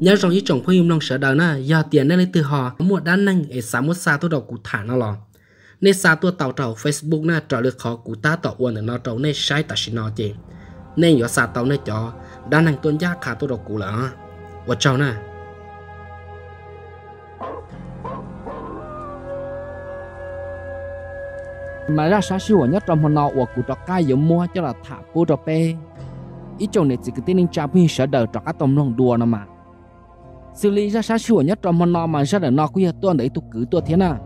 nhớ rằng ý chồng phơi im lòng sợ đời na giờ tiền nên lấy từ họ mua đan năng để xã mua xa tôi đầu cụ thả nó lò nên xa tôi tàu tàu facebook na trả lời khó cụ ta tàu uẩn ở nó tàu nên sai ta xin nó chị nên giờ xa tàu nên cho đan năng tuân gia khả tôi đầu cụ là và chào na mà ra sáng sủa nhất trong hôm nọ của cụ trọ cai giống mua cho là thả cụ trọ pe ít chồng này chỉ cái tên cha phi sợ đời trọ các tôm lòng đùa nó mà xử lý ra sáng sủa nhất trong món nó mà ra để nó quý tuần đấy tôi cứ tuần thế nào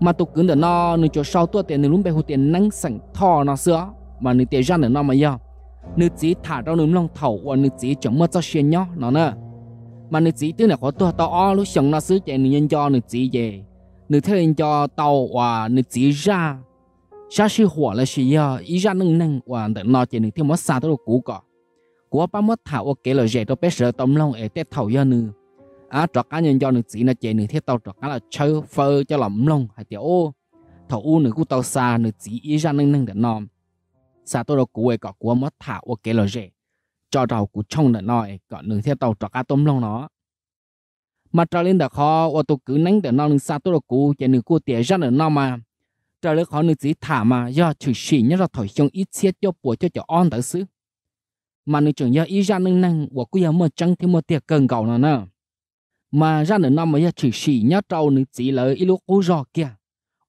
mà tôi cứ để nó nửa chỗ sau tuần tiền nửa lúc bé hụt tiền nắng sảnh thò nó sữa mà nửa tiền ra để nó mà giờ nửa chỉ thả ra nửa lòng thầu và nửa chỉ chống mất cho xuyên nhó nó nè, mà nửa chỉ tức là có tôi to lúc sống nó sứ chạy nửa nhân cho nửa chỉ về nửa thế nhân cho tàu và nửa chỉ ra sáng sủa hỏa là gì giờ ý ra nâng nâng và để nó chạy nửa thêm mất xa tới cũ cả, của ba mất thảo ok là dễ cho bé sợ tâm lòng ở tết thầu giờ nữa à trọt cá nhân cho nương chỉ nó chạy nương thiết tàu trọt cá là chơi phơ cho lỏng lông hay tiểu ô thầu u nương cú tàu xa nương chỉ ý ra nương nương để nòm xa tôi đâu cú ấy cọ cú mất thảo ô kế lò rể cho đầu cú trong để nói cọ nương thiết tàu trọt cá tôm lông nó mà trở lên đã khó ô tôi cứ nánh để nòm nương xa tôi đâu cú chạy nương cú tiền ra để nòm mà trở lên khó nương chỉ thả mà do chủ sĩ nhất là thổi trong ít xiết cho bùa cho cho on tới xứ mà nương trưởng do ý ra nương nương của cú giờ mơ trăng thì mơ tiệc cần cầu nó nữa mà ra nữa năm mới chỉ xì nhớ trâu nữa chỉ là ít lúc cố rò kia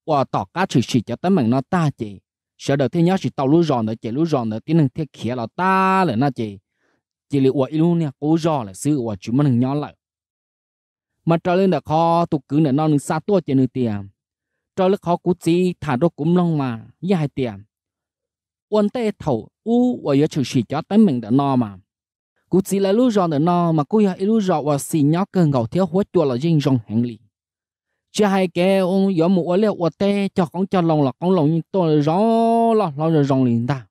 và tỏ cá chỉ xì cho tới mình nó ta chị sợ đầu tiên nhớ chỉ tàu lú rò nữa chị lúa rò nữa tiếng năng thiết khía là ta là na chị chỉ là và ít lúc nè cố rò là sự và chúng mình nhớ lại mà trở lên là khó tụ cứ nữa non xa tua chị nữa tiền trở lên khó cú chỉ thả đốt cũng long mà như hai tiền quân tê thầu u và giờ chỉ xì cho tới mình đã no mà cú chỉ là lúc nữa nó mà cú ya lúc rong và xì nhóc cần gạo thiếu hốt chua là dinh rong hành lý chỉ hai cái ông gió mù ở liệu ở tê cho con cho lòng là con lòng như tôi là rõ là lo rồi rong liền ta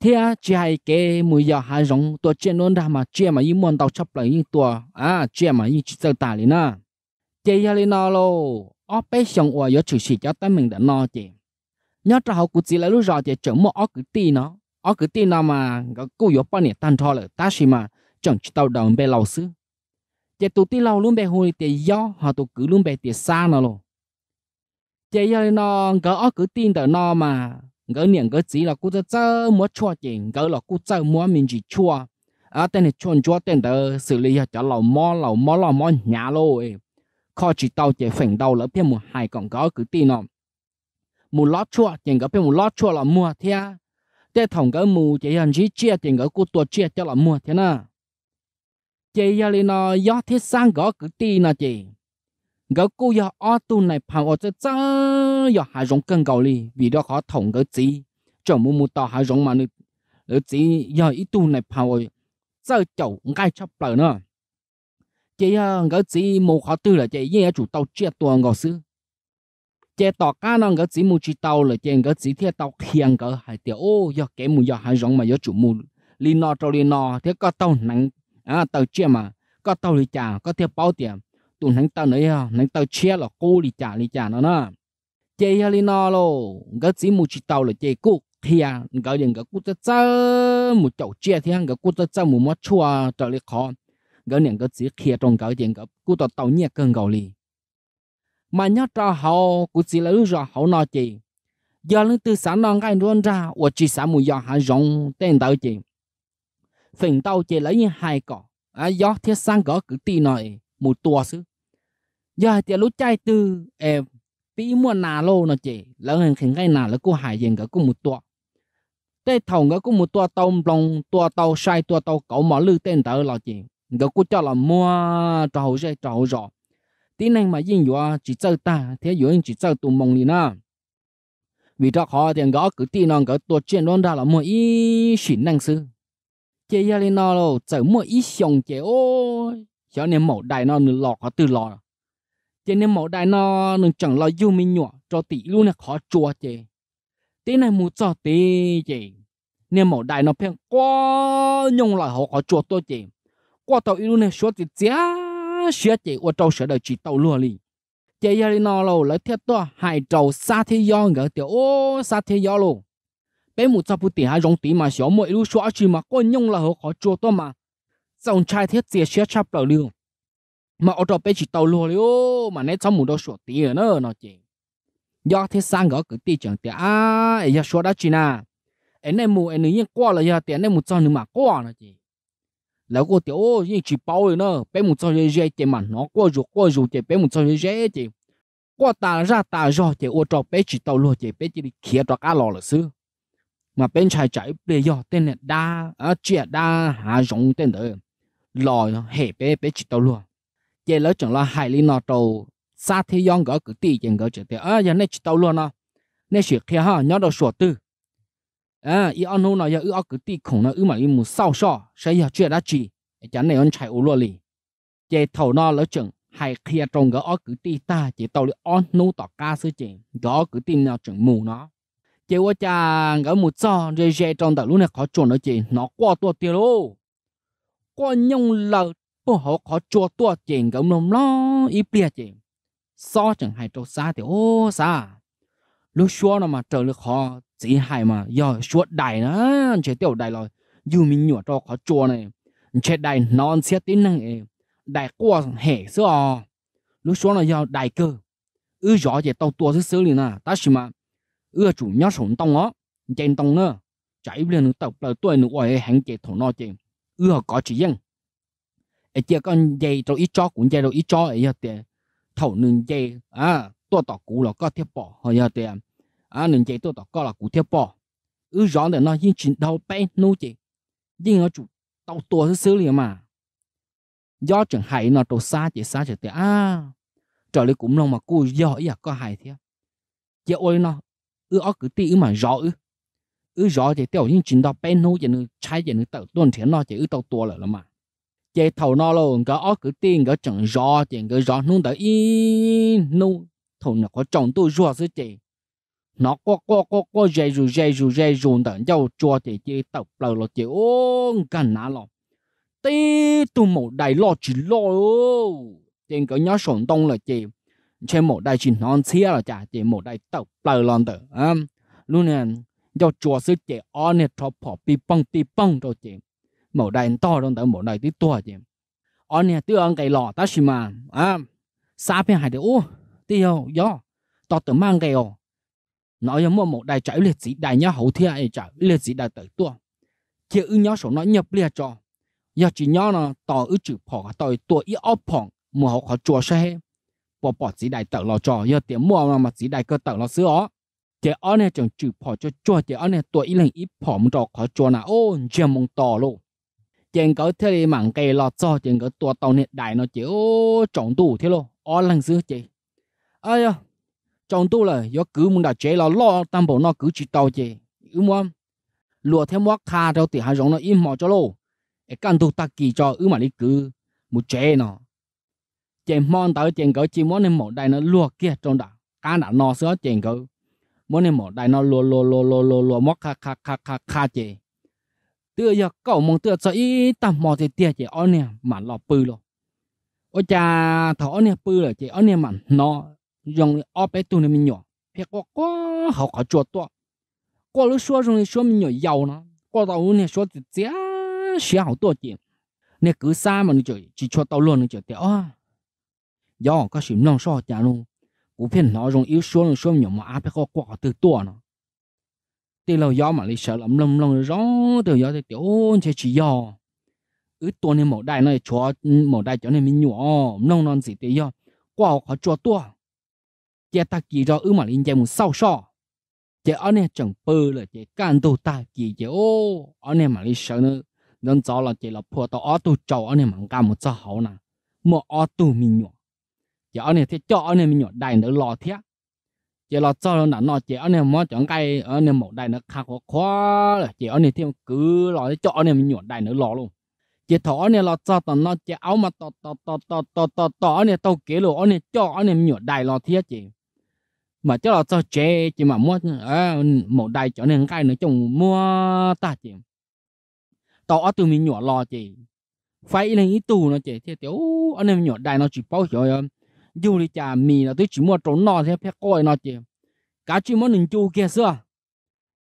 thế à chỉ hai cái mùi giờ hai rong tôi chuyện luôn ra mà chuyện mà như muốn tàu chấp lại như tôi à chuyện mà như chỉ sợ ta liền à chỉ ya liền nó lo ở bên sông ở chủ sĩ cho tới mình đã nó chị nhớ trả hậu cú chỉ là lúc rong chị chở mua ở cử tì nó ở cái tin nào mà cô yếu bao nhiêu tan trò là ta chỉ mà chẳng chỉ tàu đồng bè lâu sư, giờ tụi tin lâu luôn bè hồi thì gió họ tụi cứ luôn bè tiền xa nó luôn giờ giờ nó gỡ ở cái tin đó nó mà gỡ niệm gỡ chỉ là cô cho chơi múa chua chỉnh gỡ là cô chơi múa mình chỉ chua à tên này chôn chua tên đó xử lý cho lão mò lão mò lão mò nhà rồi kho chỉ tàu chỉ phỉnh đầu là bên một hai còn gỡ cứ tin nó một lót chua tiền gỡ bên một lót chua là mua thea thế thằng cái mù chỉ hành chỉ chia tiền cái cô tuột chia cho là mua thế na chỉ giờ lên nó gió thiết sang gió cứ ti na chỉ gỡ cô giờ ở tu này phàm ở chỗ chớ giờ hai rong cân gạo li vì đó khó thòng cái gì chồng mua mua tàu hai rong mà nữa nữa chỉ giờ ít tu này phàm ở chớ chậu ngay chắp bờ nữa chị cái gì mua khó tư là chị nhé chủ tàu chia tuồng gạo xứ chế tỏ cá nó cái chỉ mua chỉ tàu là chế cái chỉ thiết tàu khiêng cái hai tiểu ô do cái mù do hai rong mà do chủ mù li no cho li no thế có tàu nắng à tàu chia mà có tàu li chả có thiết bao tiền tụi nắng tàu nấy à nắng tàu chia là cô li chả li chả nó nè chế li no lo cái chỉ mua chỉ tàu là chế cúc thia cái điện cái cúc tơ tơ một chậu chia thì cái cúc tơ tơ một mót chua cho li khó cái điện cái chỉ kia trong cái điện cái cúc tàu tàu nhẹ cơn gạo li mà nhớ cho hậu cũng chỉ là lúc rõ hậu nói chị giờ lúc từ xã non cái luôn ra và chỉ xã mùi giờ hạ rộng tên tao chị phình tao chị lấy như hai cỏ à gió thiết sang gỡ cứ tì nổi một tua xứ giờ thì lúc chạy tư em bị mua nà lô nọ chị lỡ hình hình ngay nà là cô hải dành cả cô một tua tê thầu cái cô một tua tàu lòng tua tàu sai tua tàu cậu mỏ lư tên tao là chị cái cô cho là mua trầu dây hậu rồi tí năng mà yên yo chỉ chơi ta thế yo chỉ chơi tụ mông đi na vì đó họ tiền ngó cứ tí năng gõ tổ chuyện đó là một ý xỉn năng sư chế gia lên nó lo chơi một ý xong chế ô cho nên mẫu đại nó nửa lọ có từ lọ chế nên mẫu đại nó nửa chẳng lo yêu mình nhỏ cho tỷ luôn là khó chua chế tí này mua cho tí chế nên mẫu đại nó 偏 quá nhung lại họ có chua tôi chế qua tàu yêu này số tiền giá 学姐我招学的去到落里，这夜里闹了来贴多还招沙天妖个的哦沙天妖喽，别木这部电还容易嘛，小妹一路说去嘛，过用了后好做多嘛，总差贴这些差不了，嘛我招别去到落了，嘛那咱木都说的呢那姐，要贴三个个地讲的啊，也说到去呢，哎那木哎你也挂了呀，点那木找你嘛挂了姐。แล้วก็เดี๋ยวยี่จีเป้าเลยเนอะเป็นมุจอยเย่เจมันเนาะก็อยู่ก็อยู่เจเป็นมุจอยเย่เจก็ตาจ้าตาจ่อเจอจอเป็นจีเต้าลู่เจเป็นจีเขียดอกอาหล่อเลยซื้อมาเป็นชายใจเปลี่ยนเต้นเนี่ยดาเออเจียดาหาจงเต้นเด้อหล่อเนาะเฮ่เป็นเป็นจีเต้าลู่เจแล้วจังละหายลีนอโตซาที่ยองก็คือตีจังก็จะเดี๋ยวเออยังในจีเต้าลู่เนาะในเสียเขียฮะย้อนดอกสวดตื้อ à ý ăn hôm nào giờ ư ăn cứ ti khủng nó ư mà ư mù sao sao sẽ giờ chuyện đã chỉ chán này ăn chạy u luôn lì chế thầu nó lỡ chừng hay kia trong gỡ cứ ti ta chỉ tàu lì ăn nô tỏ ca sư chị gỡ cứ tin nào chừng mù nó chế qua cha gỡ mù cho rồi chế trong tàu lúc này khó chuồn nó chị nó qua tua tiền lô qua nhung lợ bố họ khó chua tua chị gỡ mồm nó ý bia chị so chẳng hay trâu xa thì ô xa lúc xưa nó mà trời lực khó chỉ hại mà giờ chuột đại nó chế tiểu đại rồi dù mình nhỏ cho khó chùa này chế đại non sẽ tính năng ấy đại qua hệ xưa à. lúc xuống là giờ đại cơ ư rõ chế tàu tua xứ xứ liền à ta xí mà ư chủ nhớ sống tông á, trên tông nữa chạy lên tàu tàu tuổi nữa ôi hàng chế thổ nó chế ư có chỉ dân ấy chế con dây rồi ít cho cũng dây rồi ít cho ấy giờ tiền thầu nương dây à tua tỏ cũ là có thiết bỏ hồi giờ tiền à nên chế tôi tao có là cụ thiệp bỏ ư rõ để nó yên chín đầu bé nô chế nhưng nó chủ tao tua xử lý mà do chẳng hay nó trâu xa chế xa chế thế à trở lại cũng lòng mà cô do ý à có hay thế chế ôi nó ư ở cứ tí ư mà rõ ư rõ chế tiêu yên chín đầu bé nô chế nó trái chế nó tao tuần thế nó chế ư tao tua lại mà chế thầu nó luôn cái ở cứ tiền cái chẳng rõ chế cái rõ nó đã in nung thầu nó có chồng tôi rõ chứ chị nó có có có có dây dù dây dù dây dù đằng dâu cho thì chỉ tập lờ lo chỉ ôn cần nã lo tí tu một đại lo chỉ lo tiền cỡ nhớ sổn tông là chỉ trên một đại chỉ non xia là chả chỉ một đại tập lờ lo tử à luôn nè dâu cho sư chỉ on nè thọ phò pi păng pi păng rồi chỉ một đại to rồi tử một đại tí to chỉ on nè tương cái lọ ta xí mà à xa bên hải để ô tiêu gió to tử mang cái ô nó giống một một đại trái liệt sĩ đại nhá hậu thiên ấy trái liệt sĩ đại tới tua kia ư nhá số nó nhập liệt cho giờ chỉ nhá nó tỏ ư chữ phỏ tỏi tua ý ốp phỏng mùa họ khó chùa xe bỏ bỏ sĩ đại tẩu lo cho giờ tiếng mua mà sĩ đại cơ tẩu lò sữa chế ở này chẳng chữ phỏ cho chùa chế ở này tua ý lệnh ý phỏ mùa trò khó chùa nào ô chèm mông tỏ luôn chèn có thế đi mảng cây lo cho chèn có tua tàu này đại nó chỉ ô trọng đủ thế luôn ở lần xưa chị ơi trong tôi là do cứ muốn đặt chế là lo tam bộ nó cứ chỉ tàu chế ư mua lùa thêm mua kha đâu thì hai giống nó im mò cho lô cái căn tu ta kỳ cho ư mà đi cứ một chế nó chế mòn tới chế cỡ chỉ muốn nên một đại nó lùa kia trong đó, cá đã no sữa chế cỡ muốn nên một đại nó lùa lùa lùa lùa lùa lùa mua kha kha kha kha kha chế tựa giờ cậu mong tựa cho ít tam mò thì tiệt chế ở nè mà lọ pư lo ôi cha thỏ nè pư là chế ở nè mà nó rong lu yao 用二百吨的米鸟，别个个好好做多。过了说中说米鸟要呢，过到五年说就这样学好多点，那隔三嘛你就只出到论你就掉啊，要个是弄少点咯，股票 nó dùng yếu số rồi số nhỏ mà áp có quả từ tua nó từ lâu gió mà lấy sợ lắm lắm lắm gió từ gió thì tiểu chỉ chỉ Yao. ứ tua nên mỏ đại này cho mỏ đại cho nên mình nhỏ nông non gì từ gió quả họ cho tua chế ta kỳ cho ư mà linh chế muốn sao sao chế ở nè chẳng bơ là chế can tu ta kỳ chế ô ở nè mà linh sợ nữa nên cho là chế là phù tao ở tu châu ở nè mà cam một sao hậu nà, mà ở tu mình nhỏ chế ở nè thế cho ở nè mình nhỏ đài nữa lo thế chế lo cho nó nọ chế ở nè mà chẳng cây ở nè một đài nữa khá khó khó là chế ở nè thêm cứ thế cho ở nè mình nhỏ đài nữa lo luôn chế thỏ nè lo cho tao nó chị áo mà to to to to to to to nè tao kế lo nè cho nè mình nhỏ đại lo thế chị mà cho là cho chế chỉ mà mua à, một đại cho nên cái nữa chung mua ta chị tao ở từ mình nhỏ lo chị phải lên ít tù nó chị thì tiểu anh em nhỏ đại nó chỉ bao giờ dù đi chả mì là tôi chỉ mua trốn nó thế phải coi nó chị cá chỉ món mình chu kia xưa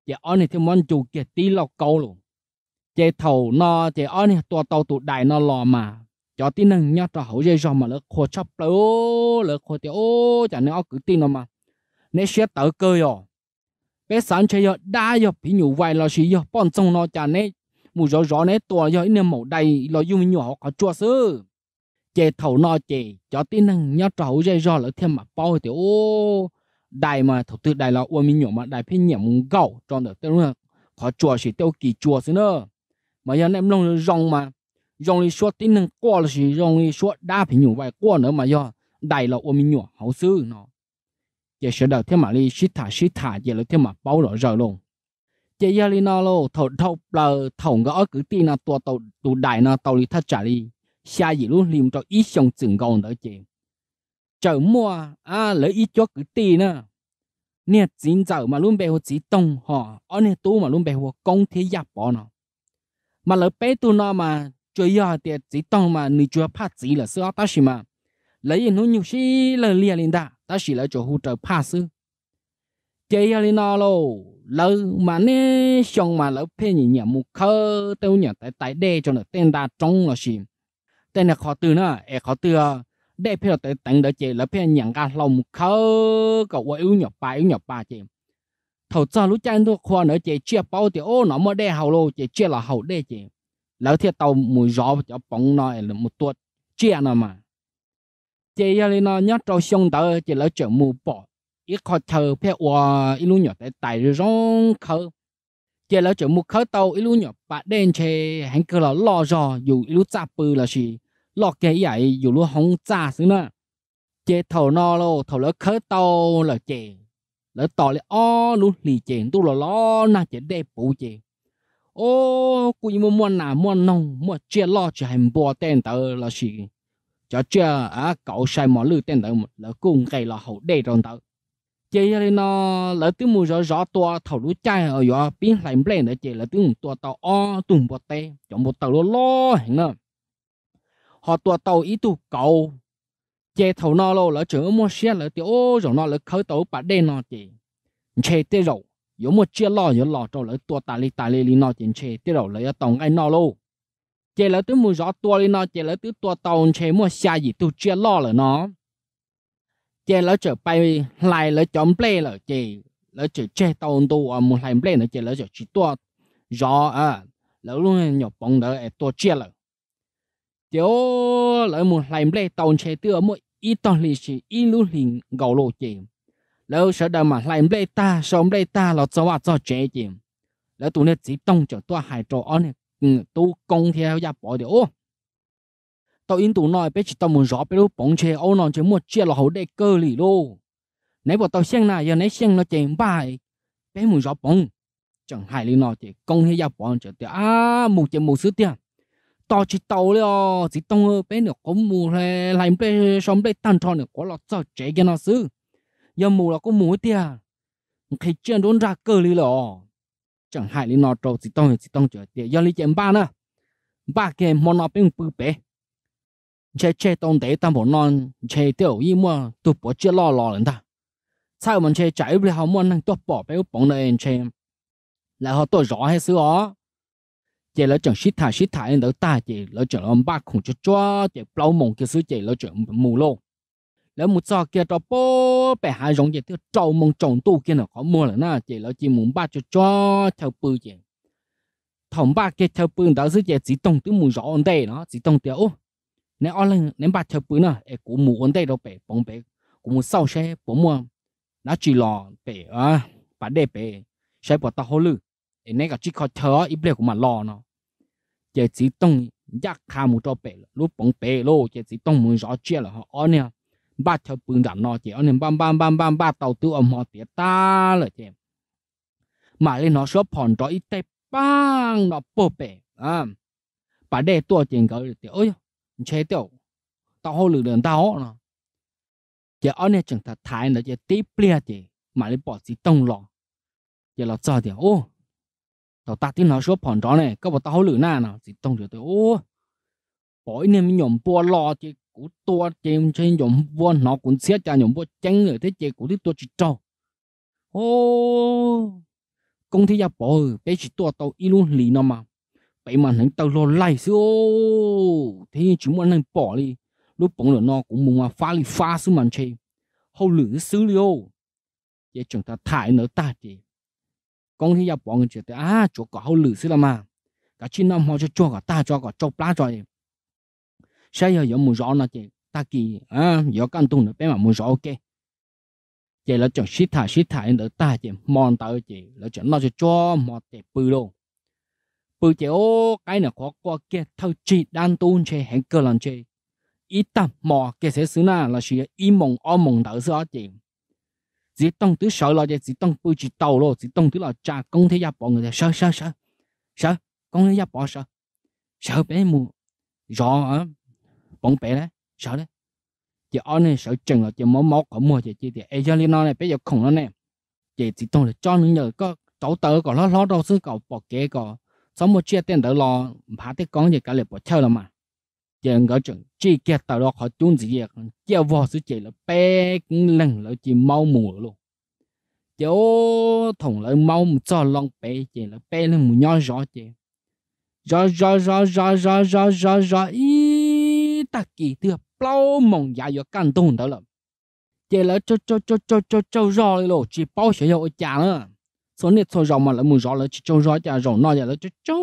chị ở này thì món chu kia tí lọc câu luôn chị thầu nó chị ở này tua tàu tụ đại nó lo mà cho tin năng nhá tao hậu dây dòng mà lỡ khô chắp lỡ lỡ khô tiểu chả nên ở cứ tin nó mà nếu sẽ tự cơ yo bé sáng chơi yo đa yo bị nhủ vài lo xí yo bọn trong nó chả nè mù rõ rõ nè tua yo nên màu đầy lo dùng nhỏ họ có chua sư chè thầu no chè cho tí năng nhớ trầu dây rõ lỡ thêm mà bao thì ô đài mà thầu tư đài là uôn mình nhỏ mà đài phía nhỉ mùng gạo cho được tên là khó chua xí tiêu kỳ chua xí nữa mà giờ em long rong mà rong đi suốt tí năng qua là xí rong đi suốt đa phía nhủ vài qua nữa mà do đài là uôn mình nhỏ hậu sư nó đầu 也学到天马里西塔西塔也了天马包了热龙。chế gia li nó lo thầu thầu bờ thầu cái ở cứ ti là tua tàu tù đại là tàu li thắt chặt li xa gì luôn liêm cho ít xong chừng gòn đỡ chị. chờ mua à lấy ít cho cứ ti nè nè chín chở mà luôn bè hồ chỉ tông họ ở nè tu mà luôn bè hồ công thế giáp bỏ nó mà lấy bé tu nó mà chơi giờ thì chỉ tông mà nị chưa phát chỉ là sửa ta xí mà lấy nó nhiều xí là liền liền đã ta chỉ là chỗ hỗ trợ pass chơi ali nó lô lỡ mà nè xong mà lỡ phê nhỉ nhỉ một khơ tao nhỉ tại tại đê cho nó tên ta trong là gì tên là khó từ nè, e khó từ đê phê là tại tận đỡ chơi lỡ phê nhỉ cả lòng khơ cậu quay ưu nhỉ ba ưu nhỉ ba chơi thầu cho lúc chân tôi khoa nữa chơi chia bao thì ô nó mới đê hầu lô chơi chia là hầu đê chơi lỡ thiệt tàu mùi gió cho bóng nó là một tuột chia nào mà chị đây ờ, nó nhớ trâu xong đó chị lỡ chở mù bỏ ít khó thờ phía hòa ít lúc nhỏ tại tại rong khờ chị lỡ chở mù khờ tàu ít lúc nhỏ bà đen chê hắn cứ là lo rò dù ít lúc chạp bư là gì lo cái vậy dù lúc không chà xứ nữa chị thầu nó lô thầu lỡ khờ tàu là chị lỡ tỏ lại ô lúc lì chị tu là lo na chị đẹp bù chị ô cũng như mua mua nà mua nông mua chia lo chỉ hành bò tên tờ là gì cho chưa à cậu sai mọi lư tên tới lỡ cùng cái là hậu đề trong tới chị cho nên nó lỡ tiếng mua rõ rõ to thầu lũ chai ở gió biến lại lên để chị là tiếng to tàu o tùng bọt tê chọn một tàu lo lo hẹn nữa họ tua tàu ý tụ cầu chị thầu nó lo lỡ chữ mua xe lỡ tiếng ô rồi nó lỡ khởi tàu bà đen nó chị chê tê rồi yếu một chiếc lo yếu lo cho lỡ tua tà li tà li li nó chị chê tê rồi lỡ tàu ngay nó luôn chỉ là tôi mua rõ tua đi nó chỉ là tôi tua tàu chế mua xa gì tôi chia lo rồi nó chỉ là trở bay lại là chọn play là chỉ là chỉ chơi tàu tu ở à, một lại play là chỉ là trở chỉ tua rõ à là luôn nhỏ bóng đỡ là tua chia là tiểu là một lại play tàu chế tôi ở một ít tàu lì xì ít lúc hình gầu lộ chế là sợ đâu mà lại play ta xong play ta là cho vào cho chế chế là tụi nó chỉ tông cho tua hai trò on 嗯，都講起有一百條哦。到印度內邊去到門 rõ 邊度捧車歐呢，就 mua chia là hậu đệ cơ lì lô. Nếu bọn tao xem này, giờ nãy xem nó chèn bài, bé mùi rõ bóng. Chẳng hại lì nó thì công hay giao bóng chẳng tiệt à, mù chèn mù sứ tiệt. Tao chỉ tao leo, chỉ tao bé được có mù là làm bé xong bé tan tròn được có lọt sao chế cái nó sứ. Giờ mù là có mù tiệt. Khi chuyện đốn ra cơ lì lò chẳng hại lý nó trâu chỉ tông chỉ tông chờ tiền do lý chuyện ba nữa ba kia món nó bên bự bé chế chế tông đấy ta muốn non chế tiểu y mua tụ bỏ chia lo lo lên ta sau mình chế chạy về họ muốn tụ bỏ bé bóng này chế là họ tôi rõ hay xưa ó chế là chẳng xít thải xít thải nên đỡ ta chế là chẳng ông ba khủng cho cho chế bao mộng cái xứ chế là chẳng mù lô แล้วมุจอเกียตอปไปหาจงเจตัวจมองจงตู้เกียนขอมัวละนะเจแล้วจีมุนบ้าจะจ้อเท่าปืนเจถมบ้าเกียเท่าปืนดาวซื้อเจสีตรงตัวมูจอนได้เนาะสีตรงเดียวเนี่ยอ๋อเลยเนี่ยบ้าเท่าปืนเนาะไอ้กูมูอันได้เราไปปองไปกูมูเศร้าใช่ปมัวน่าจีหลอนไปอ่ะป่าเด้ไปใช้ปอตาหูลือไอ้เนี่ยก็จีคอเธออีเปล่ากูมาหลอนเนาะเจสีตรงยักขามูตัวไปลูกปองไปโลเจสีตรงมูจอเจียเหรออ๋อเนี่ย ba cho bưng đàn nó chị nên bam bam bam bam ba tàu tiêu âm họ tiệt ta là chị mà lên nó số phòn cho ít tay bang nó bố bể à bà để tua chuyện cỡ thì ơi chế tiểu tao hô lực đường tao nó chị ở này chẳng thật thái nó chị tiếp lia chị mà lên bỏ gì tông lọ chị là cho thì ô tao ta tiếng nó số phòn đó này các bộ tao hô lực na nào gì tông được tôi ô bỏ nên mình nhổm bùa lọ chị cú tua chém trên nhóm vua nó cũng xé cho nhóm vua chăng người thế chế cú đi tua chỉ trâu ô công ty gia bỏ bé chỉ tua tàu y luôn lì nó mà bé mà hắn tàu lo lại xíu thế chúng muốn hắn bỏ đi lúc bóng lửa nó cũng muốn mà phá lì phá xuống màn chơi hậu lử xứ li ô chế chúng ta thải nó ta chế công ty gia bỏ người chế à chỗ có hậu lử xứ là mà cả chín năm họ cho cho cả ta cho cả cho plá cho sai giờ muốn rõ nó chị ta kỳ à giờ căn tu nữa bé mà muốn rõ ok chị là chọn shit thả shit thả nữa ta chị mòn tới chị là chọn nó cho một chị bự luôn bự chị ô cái này khó qua kia thâu chị đang tu chơi hẹn cơ lần chơi ít tập mò cái sẽ xứ na là chỉ im mong o mong đỡ xứ chị chỉ tông thứ sợ là chỉ tông bự chỉ tàu luôn chỉ tông thứ là cha công thế gia bỏ người ta sợ sợ sợ sợ công thế gia bỏ sợ sợ bé mù rõ bóng bé đấy sợ đấy chị ở này sợ chừng là chị máu máu có mua chị chị thì ai cho nó này bây giờ khủng nó nè, chị chỉ tôi là cho những người có cháu tớ có lo lo đâu xứ có bỏ kế có sống một chiếc tiền đỡ lo phá thế con gì cả lại bỏ chơi là mà chị ngỡ chừng chỉ kia tao đó họ chung gì vậy chị vào xứ chị là bé lần là chị mau mù luôn chị ô thùng lại mau cho lòng bé chị là bé lên mù nhỏ rõ chị rõ rõ rõ rõ rõ rõ rõ rõ ý ta kỳ thừa bao mong giá yo căn tung đó là chế là cho cho cho cho cho cho rõ rồi lo chỉ bao sẽ yo chả nữa số nét số rõ mà là muốn rõ là chỉ cho rõ chả rõ nó là cho cho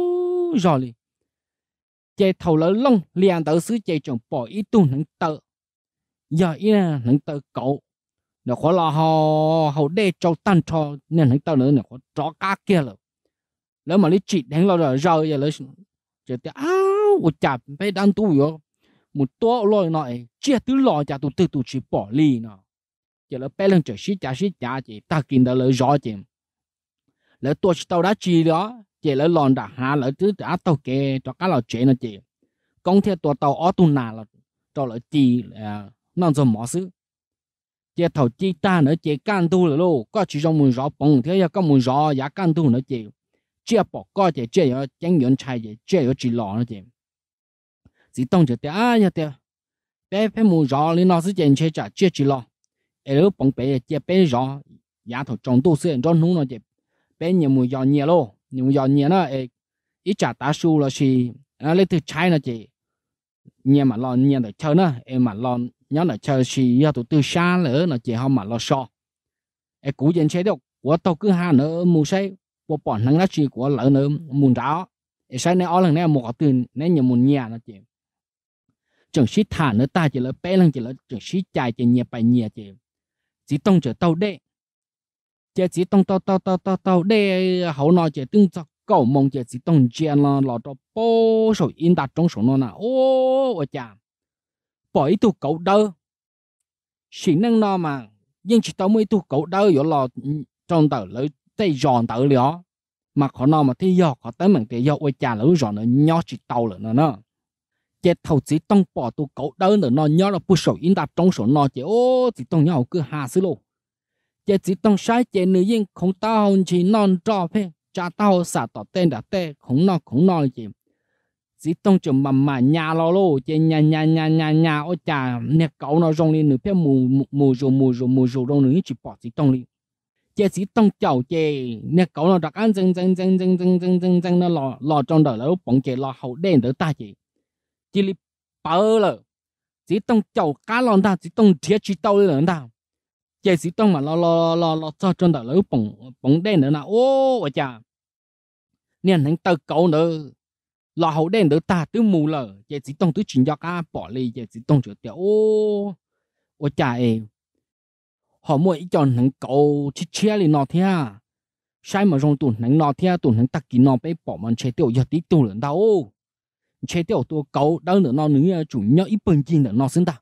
rõ đi chế thầu là long liền tới xứ chế chồng bỏ ý tung nắng tự, giờ ý là nắng tờ cậu nó khó là họ họ để cho tan cho nên nắng tự nữa nó khó cho cá kia rồi nếu mà lấy chỉ đánh lo rồi rồi giờ lấy chỉ tiếc áo của chả phải đang tu rồi một to lôi nội chia tứ lò chả tụ tư tụ chỉ bỏ lì nó chỉ là bé lên trời xí chả xí chả chỉ ta kinh đã lời rõ chỉ lỡ tôi tao đã chi đó chỉ lỡ lòn đã hạ lỡ thứ đã tao kê cho cá lò chế nó chỉ công theo tôi tao ở tu nà là cho lỡ chi là non rồi mỏ xứ chỉ thầu chi ta nữa chỉ can tu là lô có chỉ trong muốn rõ bông thế giờ có muốn rõ giá can tu nữa chỉ chia bỏ có chỉ chia ở chánh nhuận chai chỉ chia ở chỉ lò nữa chỉ chỉ tông cho tia ai nhở tia bé phải mua rõ lên nó sẽ chèn chế trả chia chỉ lo ở đó bóng bé chia bé rõ nhà thầu trồng tu sửa cho nó nó chỉ bé nhiều mua giò nhiều lo nhiều giò nhà nó ấy ít trả tá su là gì nó lấy từ trái nó chỉ nhà mà lo nhà để chơi nó em mà lo nhớ là chơi gì nhà tụi từ xa nữa nó chỉ không mà lo so em cũ dân chế được của tao cứ ha nữa mua xe bộ bọn năng lá gì của lỡ nữa muốn đó em sai này ở lần này một từ nên nhiều muốn nhà nó chỉ chẳng sĩ thả nữa ta chỉ là bé lăng chỉ là chẳng sĩ chạy chỉ nhẹ bài nhẹ chỉ chỉ tông chỉ tàu đệ chỉ chỉ tông tàu tàu tàu tàu tàu đệ hậu nọ chỉ tương cho cầu mong chỉ chỉ tông chiến là lọ cho bố số yên đặt trong số nó nè ô ô cha bỏ ý tu cậu đơ sĩ năng nó mà nhưng chỉ tàu mới tu cậu đơ rồi lọ trong tàu lấy tay giòn tàu lió mà khó nó mà thấy do khó tới mình thấy do ôi cha lỡ giòn nó nhó chỉ tàu lỡ nó nữa chế thầu chỉ tông bỏ tụ cậu đỡ nữa nó nhớ là bu sổ in đạp trong sổ nó chế ô chỉ tông nhau cứ hà xứ lô chế chỉ tông sai chế nữ yên không tao chỉ non trò phê cha tao xả tỏ tên đã tê không nó không nó chế chỉ tông chỉ mầm mà nhà lo lô chế nhà nhà nhà nhà nhà ô cha nè cậu nó rong lên nữa phê mù mù mù rồi mù rù mù rồi rong nữa chỉ bỏ chỉ tông đi chế chỉ tông chầu chế nè cậu nó đặt ăn dưng dưng dưng dưng dưng dưng dưng dưng nó lò lò trong đời lỡ bỗng chế lò hậu đen đỡ ta chế chỉ li bờ lợ chỉ tông chầu cá lon ta chỉ tông thiết chỉ tàu lợ ta chỉ chỉ tông mà lo lo lo lo cho chân ta lỡ bồng bồng đen nữa nào, ô ôi chà nên hắn tơ cầu nữa lo hậu đen nữa ta tứ mù lợ chỉ chỉ tông tứ chuyển cho cá bỏ ly chỉ chỉ tông chữa tiểu ô ôi chà họ mua ít chọn hắn cầu chỉ chia li nó thế à sai mà rong tụn hắn nó thế tụn hắn tắc kí nó bé bỏ mòn chế giờ tí tụn lận đâu chế tiêu tua cầu đó nữa nó nữa chủ nhau ít bên chân nó sinh ta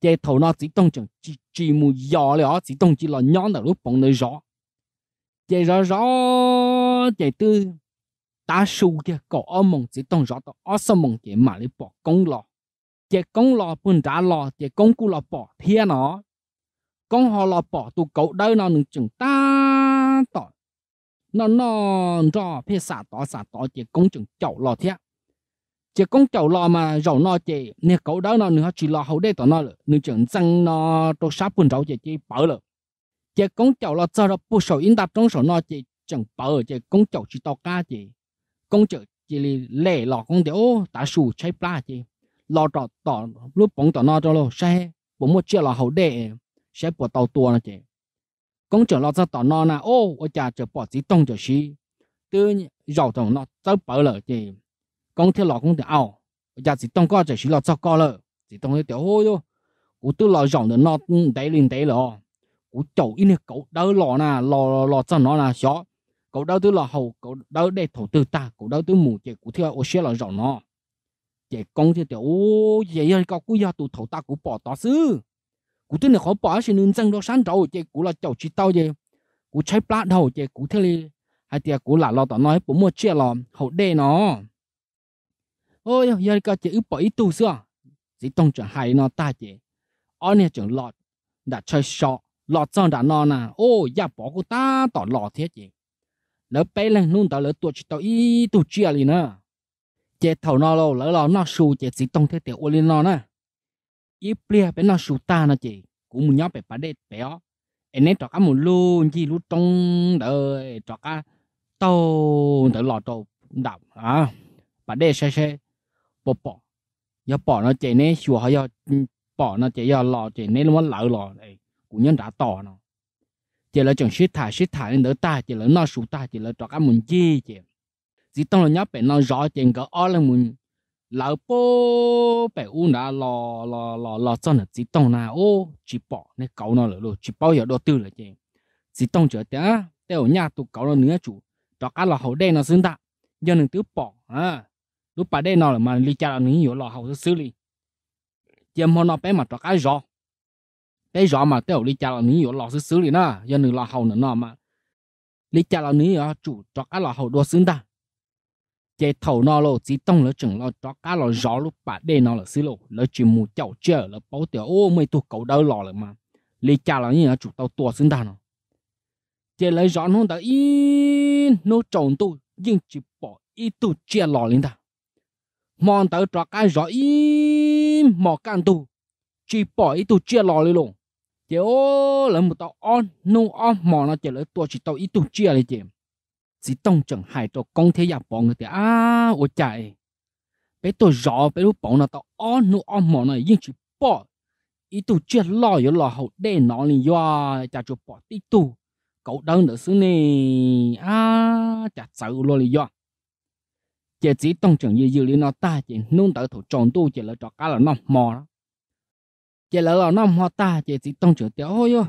chế thầu nó chỉ tông chừng chỉ chỉ mu giò lẽ chỉ tông chỉ là nhón là lúc bọn nó rõ chế rõ rõ chế tư ta sưu cái cổ ôm mong chỉ tông rõ tao ở sau mong chế mà lấy bỏ công lò chế công lò bên trả lò chế công cụ lò bỏ thiên nó công họ lò bỏ tu cầu đó nó nữa chừng ta tỏ nó nó rõ phía xả tỏ xả tỏ chế công chừng chậu lò thiệt chỉ công cháu lo mà giàu nó chị nếu cậu đó nó nữa chỉ lo hậu đây tao nó rồi nếu chẳng răng nó tôi sắp quần rau chị chỉ bỡ rồi chỉ công cháu lo cho nó bu sầu yên đặt trong sầu nó chị chẳng bỡ, chỉ công cháu chỉ to ca chị công cháu chỉ lệ công con ô ta sù cháy pla chị lo trọ tỏ lúc bóng tỏ nó cho lo xe bóng một chiếc lọ hậu đệ xe bỏ tàu tua nó chị công cháu lo cho tỏ nó na ô ở nhà chỉ bỏ chỉ tông chỉ xí từ giàu tỏ nó tới bỡ rồi chị con theo lọ con thì ao giờ chỉ tông có chỉ chỉ lọ cho co lợ chỉ tông cái hôi thôi cú tôi lọ nó đấy lên đấy lọ cú chậu in cái cậu đỡ lọ nà lọ lọ cho nó là xó cậu đỡ tôi lọ hầu cậu đỡ để thổ tư ta cậu đỡ tôi mù chỉ cú theo ô xe lọ nó chỉ con thì tiểu ô vậy rồi cậu cú giờ tụ thổ ta cú bỏ tỏ xứ cú tôi này khó bỏ xin nên răng đó sáng đầu chỉ cú là chậu chỉ tao vậy cú chạy plát đầu chỉ cú theo đi hay cú là lọ tỏ nói bố mua chia lọ hậu đê nó ôi giờ có chỉ bỏ ít tu xưa chỉ à? tông chuẩn hay nó ta chỉ ở nè chuẩn lọt đã chơi sọ lọt xong đã nó nà ô ya bỏ cô ta tỏ lọt thế chị lỡ bé lên nung tao lỡ tuổi chỉ tao ít tu chia à liền nè chị thầu nó lâu lỡ lọ nó sù chị chỉ tông thế tiểu ô liền nó nè ít bia bé nó sù ta nè chị cũng muốn bé bà đệ bé ó nên cho cả một luôn chỉ lúc trong đời cho cả tàu tàu lọt tàu đập à bà đệ xe xe bỏ bỏ giờ bỏ nó chạy nè chùa họ giờ ừ, bỏ nó chạy giờ lò chạy nè nó lỡ lò này cũng nhân đã tỏ nó chỉ là chẳng xích thả xích thả nên đỡ ta chỉ là nó sụt ta chỉ là cho các mình chi chỉ chỉ tông là nhóc bé nó rõ chỉ có ở là mình lỡ bố bé u đã lò lò lò lò cho nó chỉ tông là ô chỉ bỏ nên cậu nó lỡ rồi chỉ bỏ giờ đồ tư là chỉ chỉ tông trở té theo nhà tụ cậu nó nữa chủ cho các là hậu đen nó xứng ta giờ đừng tứ bỏ à lúc bà đây nó mà lý cha là những nhiều lò hậu xử lý giờ mà nó bé mà trọ cái rõ cái rõ mà tiêu lý cha là những nhiều lò xử lý nữa giờ nửa lò hậu nữa nó mà lý cha là những chủ trọ cái lò hậu đua xứng ta chế thầu nó lo chỉ tông lỡ chừng lo trọ cái lò rõ lúc bà đây nó là xí lộ lỡ chỉ mù chậu chờ lỡ bảo tiêu ô mấy tụ cầu đâu lò rồi mà lý cha là những chủ tàu tua xứng ta nó chế lấy rõ nó đã in nó trồng tu nhưng chỉ bỏ ít tu chia lò lên ta mòn tới trò cái rõ im mò căn tu chỉ bỏ ý tu chia lò lên luôn chỉ ô là một tàu on nu on mò nó chỉ lấy tua chỉ tàu ý tu chia lên chỉ chỉ tông chẳng hại cho công thế nhà bỏ người ta à ô chạy bé tôi rõ bé lúc bỏ nó tàu on nu on mò nó nhưng chỉ bỏ ý tu chia lò yếu lò hậu để nó lên do chả cho bỏ tí tu cậu đơn nữa xứ này à chả sợ luôn lý do chỉ chỉ tông trưởng như dư lý nó ta chỉ nung tới thủ tròn tu chỉ là cho cá là nó mò đó chỉ là là nó mò ta chỉ chỉ tông trưởng tiểu hôi yo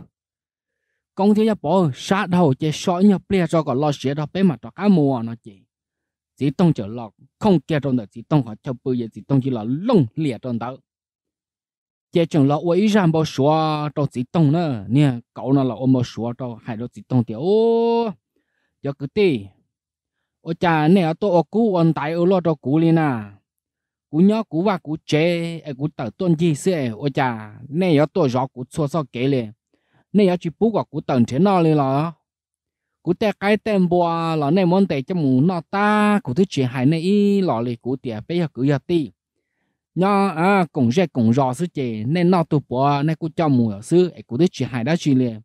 công thiếu nhập bỏ sát đầu chỉ sói nhập bia cho còn lo xía đó bé mà cho cá mùa nó chỉ chỉ tông trưởng lọ không kia trong đó chỉ tông họ cho bự chỉ tông chỉ là lông lìa trong đó chỉ trưởng lọ quấy ra bao xóa cho chỉ tông nữa nè cậu nó là ôm bao xóa cho hai đứa chỉ tông tiểu cho cứ tì ô cha nè tôi ô cú ông tại ở lo e cho cú liền à cú nhớ cú và cú chế cú tờ tuân gì xí ô cha nè ở tôi gió cú xua xó kế lên, nè ở chỉ bú quả cú tần thế nào liền rồi, cú tè cái tên bùa là nè muốn tè cho mù nó ta cú thứ chuyện hại nè y lọ lì cú tè bây giờ cứ giờ ti nhớ à cũng rẻ cũng rõ sư chế nè nó tụ bùa nè cú cho mù ở sư cú thứ chuyện hại đã chuyện liền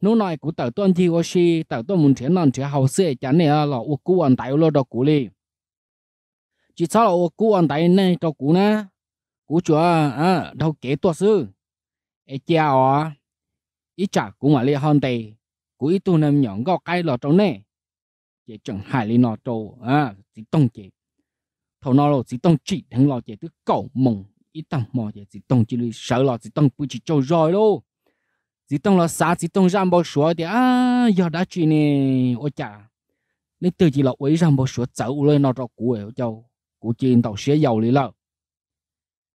nô nói cụ tàu tuân chi ô shi tàu tuân muốn chuyển non chuyển hậu sửa chán này à, là ô cú ăn tại lô đó cú li chỉ sao là ô cú ăn tại này đồ cũ na cú chúa à, à đâu kế tuột sư ai cha ó à, ít chả cũng mà li hòn tề cú ít tu nằm nhọn gò cây lọ trâu nè chỉ chẳng hại li nọ trâu à chỉ tông chỉ thầu nọ rồi chỉ tông chỉ thằng lọ chỉ tức cầu mộng ít tầm mò chỉ chỉ tông chỉ li sợ lọ chỉ tông bự chỉ trâu rồi luôn chỉ tông là sa chỉ tông ram bao số thì à giờ đã chuyện nè ôi chà lấy từ chỉ là ấy ram bao số cháu lên nó cho cũ ấy cho cũ chuyện tàu xe dầu lý lợ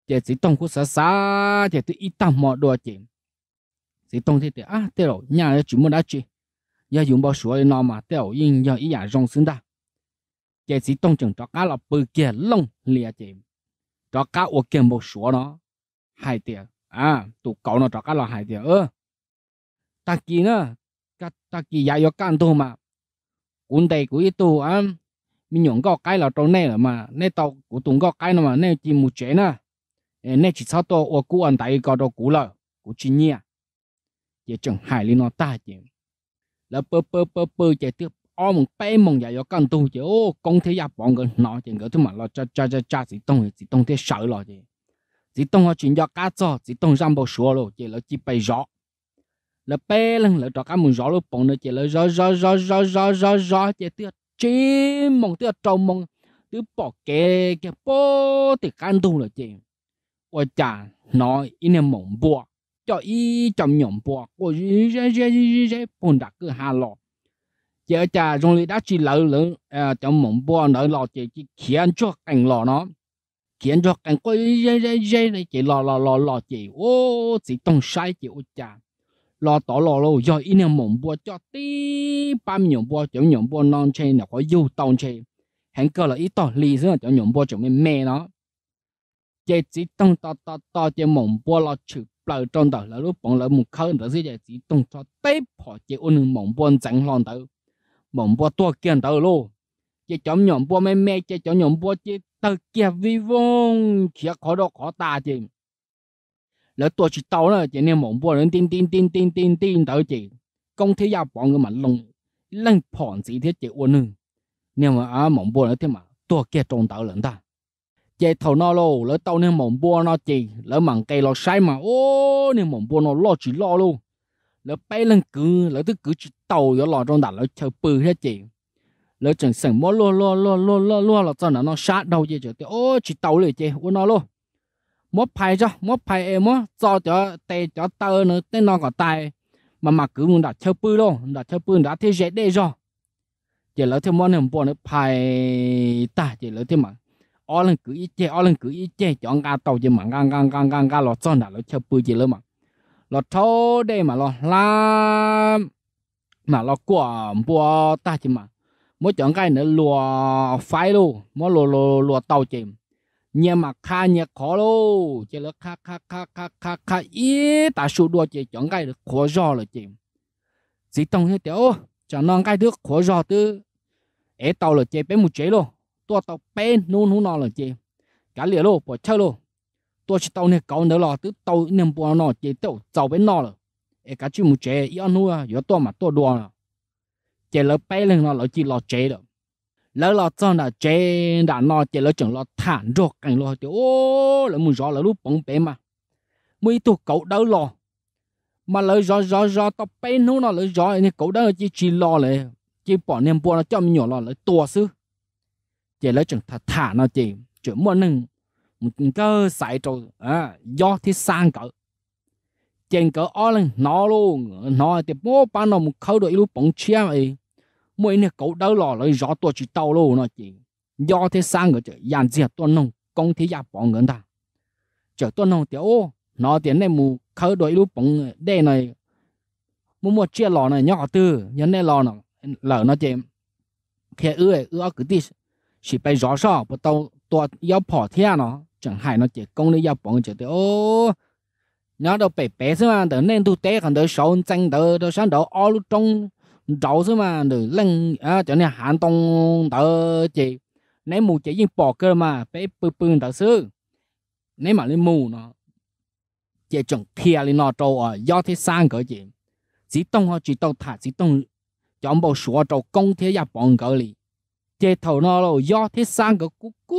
chỉ chỉ tông cũng sa, xa chỉ tôi ít tâm mọi đồ chỉ chỉ tông thì à thế rồi nhà chỉ muốn đã chuyện giờ dùng bao số nó mà theo rồi nhưng giờ ý nhà rong xứng ta chỉ chỉ tông chẳng cho cá là bự kia lông lìa chỉ cho cá ô kia bao số nó hai tiền à tụ cậu nó cho cá là hai tiền ơ takinya taki ya yo kan tu mà cuốn đầy của ít tu á mình nhọn có cái là trâu này là mà nay tàu của tùng có cái mà nay chỉ một chế nè nay chỉ sau to ở cũ anh tại có đồ cũ là của chính nhia giờ chẳng hại lên nó ta chứ là bơ bơ bơ bơ chạy tiếp ô mong bé mong ya yo kan tu chứ ô công thế ya bọn cái nó chứ cái thứ mà lo cha cha cha cha chỉ tông chỉ tông thế sợ lo chứ chỉ tông họ chuyện cho cá cho chỉ tông răm bao số rồi chỉ là chỉ bày rõ là bé lần là trò cá mùng gió lúc bóng nó chỉ là gió gió gió gió gió gió gió chỉ tiếc chế mong tiếc trâu mong tiếc bỏ kê kê bó tiếc can tu là chỉ ôi chà nói in em mong bùa cho y chậm nhộng bùa cô y y y y y bùn đặc cứ hà lọ chỉ chà trong lý đã chỉ lỡ lỡ à, chậm mong bùa nở lọ chỉ chỉ khiến cho cảnh lọ nó khiến cho cảnh cô y y y y này chỉ lọ lọ lọ lọ chỉ ô chỉ tông sai chỉ ôi chà lo tỏ lo lo do in em mộng bùa cho tí ba nhộng bùa chỗ nhộng bùa non chê nào có yêu tông chê hẹn cơ là ý tỏ lì giữa chỗ nhộng bùa chỗ mẹ mẹ nó chế chỉ tông to to to chế mộng bùa lo chữ bờ trong đó là lúc bọn là một khơi đó sẽ chỉ tông cho tế họ chế ôn mộng bùa chẳng lon đó mộng bùa to kiện đó luôn chế chỗ nhộng bùa mê mê, chế chỗ nhộng bùa chế tờ kia vi vong kia khó đó khó ta chê lỡ tôi chỉ chỉ tàu mộng lên tin tin tin tin tin tin tới 你多住到啦，今天忙不人叮叮叮叮叮叮到 chị công thế giao bọn người mà lông lên phòn gì thế chị uôn nữa nhưng mà à mộng bua nữa thế mà tôi kia trồng tàu lợn ta chị thầu nó lô lỡ tao nên mộng bua nó chị lỡ mảng cây lo sai mà ô nên mộng bua nó lo chỉ lo luôn lỡ bay lên cứ lỡ tức cứ chỉ tàu rồi lo trong đàn lỡ chờ bự hết chị lỡ chẳng sẵn mó lo lo lo lo lo lo là cho nó nó sát đâu chị chứ ô chỉ tàu เลย chị uôn nó luôn mốt phải cho mốt phải em mốt cho cho tê cho tơ nữa tê nó có tay mà mà cứ muốn đặt chơi bự luôn đặt chơi bự đã thế dễ đây rồi chỉ lỡ thêm món hàng bò nữa phải ta chỉ lỡ thêm mà ở lần cứ ít chơi ở lần cứ ít chơi chọn gà tàu chỉ mà gang gang gang gang gang lọt tròn đã lỡ chơi bự chỉ lỡ mà lọt thâu đây mà lọt la mà lọt quả bộ ta chỉ mà mỗi chọn cái nữa lùa phái luôn mỗi lùa lùa lùa tàu chìm nhà mà kha nhà khó lô chỉ là kha kha kha kha kha kha ý ta số đua chỉ chọn cái được khó rõ là chị chỉ tông hết tiểu cho non cái được khó rõ tư ế tàu là chị bé một chế lô tua tàu bé nôn nôn nó là chị cả lìa lô bỏ chơi lô tua chỉ tàu này cầu nữa lò tứ tàu nem bỏ nó chị tiểu tàu bên nó rồi ế cả chữ một chế ý nuôi à yếu tua mà tua đua rồi chị là bé lên nó là chị lò chế được lỡ lo cho là trên đã nó chế lỡ chẳng lo thản rồi cảnh lo thì ô lỡ muốn rõ lỡ lúc bóng bé mà mới tụ cậu đỡ lo mà lỡ rõ rõ rõ tao bé nó nó lỡ rõ thì cậu đỡ chỉ chỉ lo lại chỉ bỏ niềm buồn nó cho mình nhỏ lo lỡ tua sư chế lỡ chẳng thả thả nó chế chuyện muốn nâng một cơ sai trâu à do thì sang cỡ trên cỡ ó lên nó luôn nó thì bố ba nó một khâu đội lúc bóng chia ấy mỗi nè cậu đau lò lấy gió tôi chỉ tàu lô nó chỉ do thế sang người chợ dàn dẹp tôi nông công thế gia bỏ ngân ta chợ tôi nông tiểu nó tiền này mù khơi đội lúc bóng đây này mua mua chiếc lò này nhỏ tư nhân này lò nó lở nó chém khi ưa ưa cứ tí chỉ bay gió sao bắt đầu tôi yếu bỏ theo nó chẳng hại nó chỉ công đi yếu bỏ chợ tiểu nhớ đâu bé bé chứ mà đỡ nên tu tế còn đỡ sầu tranh đỡ đỡ sáng đỡ ô lúc trong đầu xí mà nữ lần à chỗ này hàng tông tớ chị nếu mù chỉ riêng bỏ cơ mà bé bự bự tớ xứ nếu mà lên mù nó chị chuẩn thia lên nó trâu ở à, do thế sang cỡ chị chỉ tông họ chỉ tông thả chỉ tông chọn bộ sủa trâu công thế gia bọn cỡ gì, chị thầu nó rồi do thế sang cỡ cú cú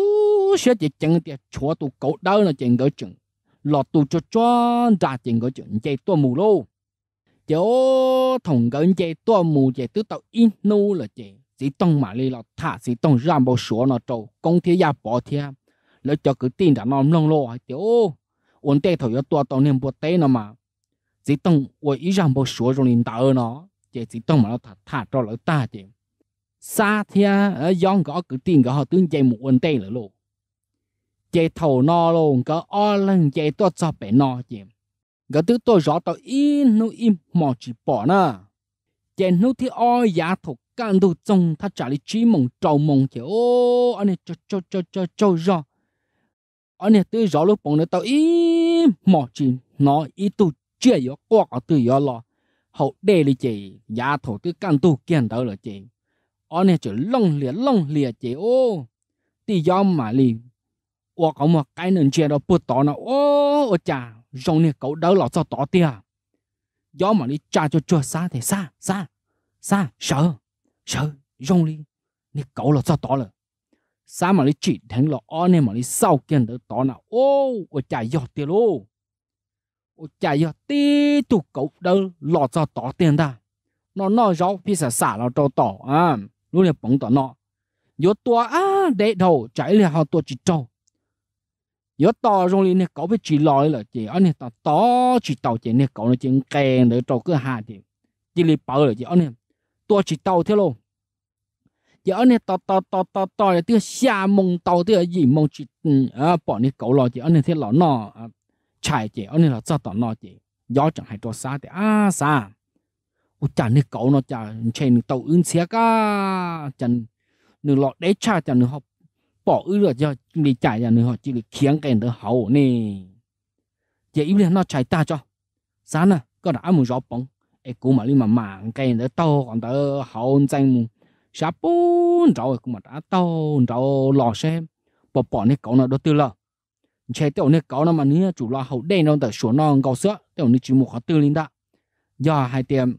sẽ chị chẳng thì chỗ tụ cậu đâu là chị cỡ chừng lọt tụ cho cho ra chị cỡ chừng chị tôi mù luôn chỗ thằng gần chị tua mù chị tứ tàu in nu là chị chỉ tông mà li là thả chỉ tông ra bộ số nó trâu công thế gia bỏ thế lỡ cho cứ tin đã nó lông lô chỗ ổn tê thổi tua tàu niệm bộ tê nó mà chỉ tông ôi ý ra bộ số rồi niệm tàu nó chị chỉ tông mà nó thả thả cho lỡ ta chị xa thia ở yong gõ cứ tin gõ họ tướng chạy một ổn tê lỡ lô chị thầu nó luôn có o lần chị tua cho bé nó chị gỡ thứ tôi rõ tao in nu im mò chỉ bỏ nè chạy nu thì o giá thuộc càng đủ trong thà trả lý trí mộng trầu mộng chỉ ô anh ấy cho cho cho cho cho rõ anh ấy tôi rõ lúc bọn nó tao im mò chỉ nó ít tu chia yếu quá cả từ yếu lo hậu đề lý chị giá thuộc tôi càng đủ kiên đỡ là chị anh ấy chỉ lông lìa lông lìa chị ô thì do mà liền qua có một cái nền chia đó bút tỏ nó ô ô chà rong nè cậu đỡ lọt cho tỏ tia gió mà đi cha cho chua xa thì xa xa xa sợ sợ rong đi nè cậu lọt cho tỏ rồi xa mà đi chỉ thằng lọ o nè mà đi sau kia đỡ tỏ nào ô ô chả giọt tiền lô ô chả giọt tí tụ cậu đỡ lọt cho tỏ tiền ta nó nó rõ phi xả xả nó cho tỏ à lúc này bóng tỏ nó yếu tua à để đầu chạy liền họ tua chỉ trâu yo to rong li ne ko be chi loi la chi an ne ta to chi tao chi ne ko no chen ke ne to cứ ha chi chi li pao la chi an ne to chi tao thế lo chi an ne to to to to to là tiêu xa mong tao tiêu gì mong chi ừ, à bỏ ne ko lo chi an ne thế lo no à, chạy chi an ne là cho tao no chi yo chẳng hay to sa thì à sa u chả ne ko nó chả chen tao ứng xe cả chẳng nửa lọ đế cha chẳng nửa học bỏ ư rồi cho đi chạy ra nữa họ chỉ đi khiến cái đứa hậu nè giờ yếu lên nó chạy ta cho sáng nè có đã một rõ bóng ấy cũng mà đi mà mảng cái đứa to còn đứa hậu chân, mù sa bốn rồi cũng mà đã to rồi lò xem bỏ bỏ này cậu nó đó tư lợ chạy tiểu này cậu nó mà nữa chủ lo hậu đen nó tới xuống non cầu sữa tiểu này chỉ một khó tư linh đã giờ hai tiệm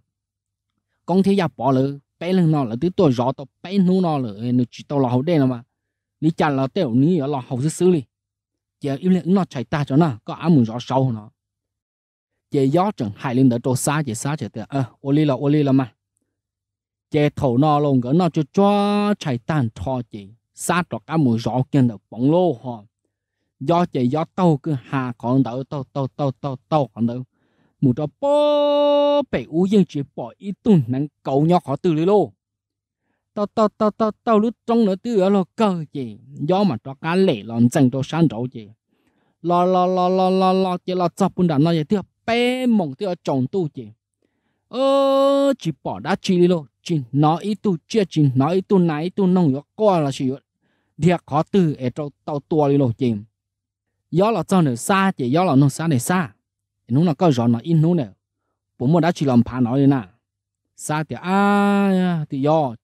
công thế gia bỏ lỡ bé lên nó là thứ tôi rõ tôi bé nu nó là nó chỉ tôi lo hậu đen mà 你 trả là tiêu ní ở lò hậu sư sư li giờ im lặng nó chạy ta cho nó có ám mừng rõ sâu nó giờ gió chẳng hại lên đỡ trâu xa giờ xa giờ tiêu ờ li là ô li là mà giờ thầu nó lồng gỡ nó cho cho chạy tan thò chị xa trọ cá mùi rõ kiên được bóng lô họ do chị do tàu cứ hà còn đỡ tàu tàu tàu tàu tàu còn đỡ mù cho bố bể u dương chỉ bỏ ít tuần nắng cầu nhau khó từ lô tao tao tao tao tao lúc trong nó tiêu lo cơ gì do mà cho cá lệ lo chẳng cho sáng trâu gì lo lo lo lo lo lo chỉ lo chấp bún đàn nó gì tiêu bé mộng tiêu trồng tu gì ơ chỉ bỏ đã chỉ lo chỉ nói ít tu chia chỉ nói ít tu nấy tu nông yếu qua là chỉ thiệt khó từ ở trong tàu tua đi lo gì do là cho nó xa chỉ do là nó xa này xa nó là có rõ nó in nó nè bố mua đã chỉ làm phá nói đi nè xa thì à, à thì do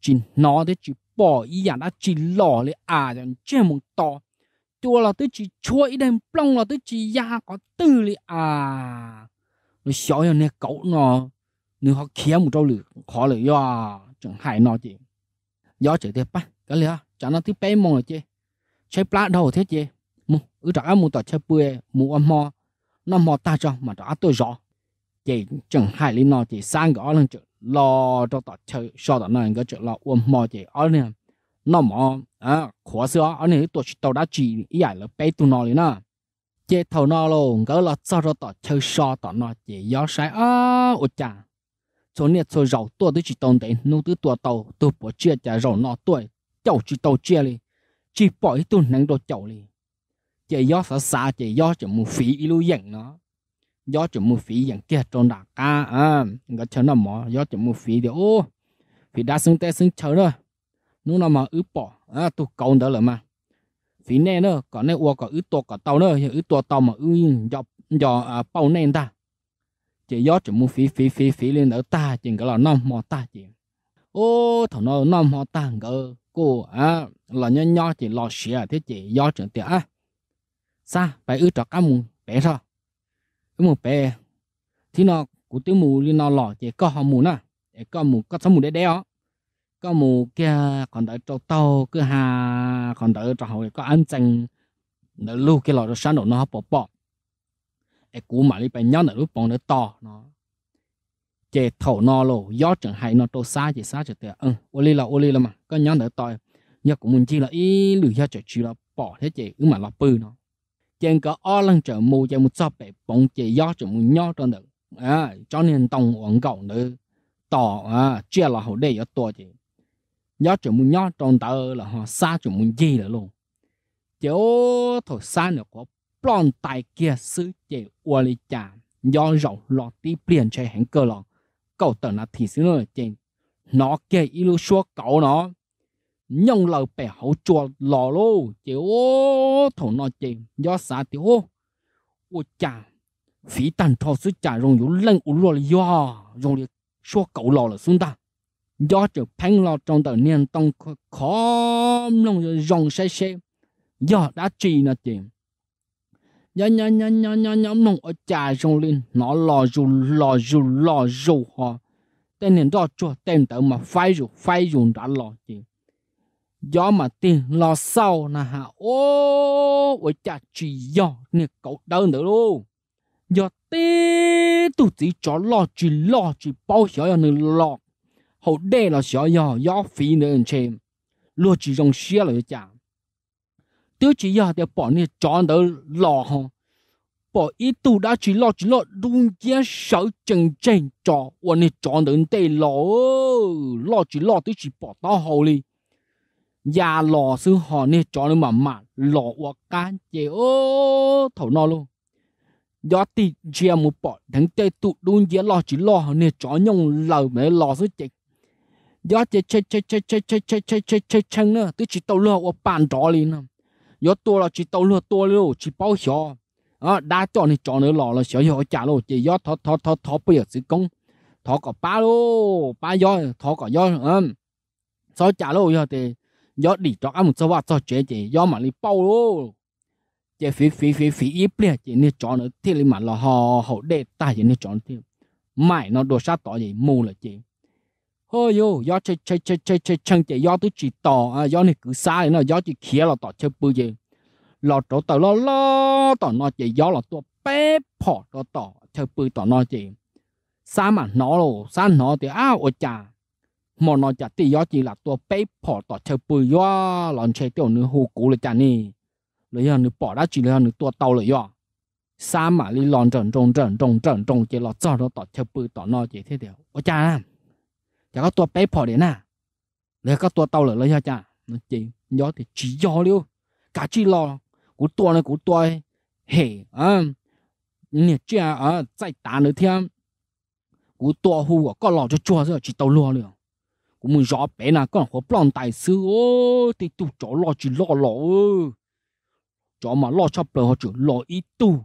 chỉ nó thế chỉ bỏ ý à đã chỉ lò lấy à chẳng chế mong to tua là tới chỉ chuỗi đem plong là tới chỉ ya có tư lấy à nó xóa cho nè cậu nó nếu họ kia một trâu lửa khó lửa do chẳng hại nó chị do chỉ thế ba cái lửa chẳng nó thứ bé mong là chị chơi plát đầu thế chị mu ứ trả mu tỏ chơi bưởi mu âm mò nó mò ta cho mà trả tôi rõ chỉ chẳng hại lấy nó chỉ sang gõ lên chơi lo cho tao chơi sau đó này cái chuyện là ôm mò chị ở nè nó mò à khóa xưa ở nè chức tàu đã chỉ ý là bay tụ nó liền nè chế thầu nó luôn cái là sao cho tao chơi sau đó nó chị gió sai à ôi chà số nè số rầu tôi tới chỉ tồn tại nô tứ tua tàu tôi bỏ chia trả rầu nó tuổi chậu chỉ tàu chia đi, chỉ bỏ tụ năng đồ chậu đi, chị gió sợ xa chị gió chỉ muốn phí ilu dành nó gió chỉ mua phí dạng kia tròn đã ca, à người chờ nó mỏ gió chỉ mua phí thì ô phí đá xứng tay xứng chờ rồi nó nó mà ứ bỏ à tụ cầu đó là mà phí nè nữa còn nè uo còn ứ to còn tàu nữa ứ to tàu mà ứ dọc dọ à bao nè ta chỉ gió chỉ mua phí phí phí phí lên ở ta chỉ cái là năm mỏ ta chỉ ô thằng nó năm mỏ ta ngờ cô à là nhỏ nhỏ chỉ lo xìa thế chỉ gió chỉ tiệt à sa phải ứ trọ cá mùng bé sao cái mù bé thì nó của tiêu mù thì nó lọ chỉ có họ mù nè để có mù có sáu mù để đeo có mù kia còn đợi trâu tàu cứ hà còn đợi trâu hồi có ăn chăng? để lưu cái lọ nó sáng nó bỏ bỏ cái cú mà đi bay nhau nó lúc bỏ nó to nó chế thầu nó lô gió chẳng hay nó to xa chỉ xa chỉ tiệt ừ ô li là ô li là mà có nhau nó to nhớ cũng muốn chi là ý lử ra chỉ là bỏ thế chế ừ mà là bự nó chẳng có ở lần trở mù chẳng một sắp bể bóng chỉ gió chẳng một nhỏ trong được à cho nên tông hoàng cậu nữa tỏ à chia là hậu đây ở tòa chỉ gió chẳng một nhỏ trong tờ là họ xa chẳng một gì là luôn chỗ thổ xa nữa có plon tài kia sứ chỉ ua lý chà gió rộng lọt tí biển chơi hẹn cơ lọ cậu tờ là thì xứ nữa trên nó kia ilu số cậu nó nhông lầu bè hậu chùa lò lô chị ô thổ nó chị gió xã tiểu ô ô chà phí tàn thọ sứ chà rong yếu lên u lò do rong liệt số cậu lò là xuân ta gió chữ phanh lò trong tờ niên tông khó rong rong xe xe gió đã trì nó chị nhá nhá nhá nhá nhá nhá nông ở chà rong lên nó lò dù lò dù lò dù họ tên nền đó chùa tên tờ mà phai dù phai dù đã lò chị gió mà tiền lo sau là hạ ô với cha chỉ do nè cậu đau nữa luôn do tê tụ tí chó lo chỉ lo chỉ bao giờ là nửa lo hậu đê là sợ giờ gió phí nữa anh chị luôn chỉ dùng xe là cha tiêu chỉ giờ để bỏ nè chó đỡ lo không bỏ ít tụ đã chỉ lo chỉ lo đúng giá sợ chân chân chó và nè chó đỡ tê lo lo chỉ lo tới chỉ bỏ tao hậu đi nhà lò sư họ nè cho nó mà mà lò hoặc can chế ô thầu nó luôn do tì chia một bỏ thằng chơi tụ đun dĩa lò chỉ lò họ nè cho nhông lầu mấy lò sư chế do chế chế chế chế chế chế chế chế chế chế chân nữa tôi chỉ tàu lừa hoặc bàn đó liền nè do tôi là chỉ tàu lừa tôi luôn chỉ bao giờ à đã cho nên cho nó lò là sợ họ trả luôn chỉ do thọ thọ thọ thọ bây giờ sự công thọ có ba luôn ba do thọ có do um sao trả luôn giờ thì gió đi cho ăn một số vặt cho chế chị gió mà đi bao lô, chế phí phí phí phí ít bia chị nên chọn nữa thì lên mà là họ họ để ta chị nên chọn thì mãi nó đồ sát tỏ gì mù là chị hơi yo gió chơi chơi chơi chơi chơi chân chị gió tôi chỉ tỏ à gió này cứ xa nó gió chỉ khía là tỏ chơi bự gì lọt chỗ tàu lo lo tỏ nó chị gió là tua bé phỏ tỏ tỏ chơi bự tỏ nó chị xa mà nó rồi xa nó thì à ôi chà mà nó chả tí gió chỉ là tua bếp bỏ tỏ chơi bùi gió lòn chơi tiểu nữ hù cú là chả nì lấy hơn nữ bỏ đã chỉ lấy hơn nữ tua tàu lấy gió sa mà lý lòn trần trồng trần trồng trần trồng chỉ lọt cho nó tỏ chơi bùi tỏ nó chỉ thế điều ôi chà chả có tua bếp bỏ đến à lấy có tua tàu lấy lấy chả nó chỉ gió thì chỉ gió liu cả chỉ lò cú tua này cú tua hề à nè chưa à tại tán nữa thêm cú tua hù có lò cho chua rồi chỉ tàu lùa liu cũng muốn rõ bé nà con khó plon tài sư ô thì tu chó lo chỉ lo lo ô chó mà lo cho bờ họ chỉ lo ít tu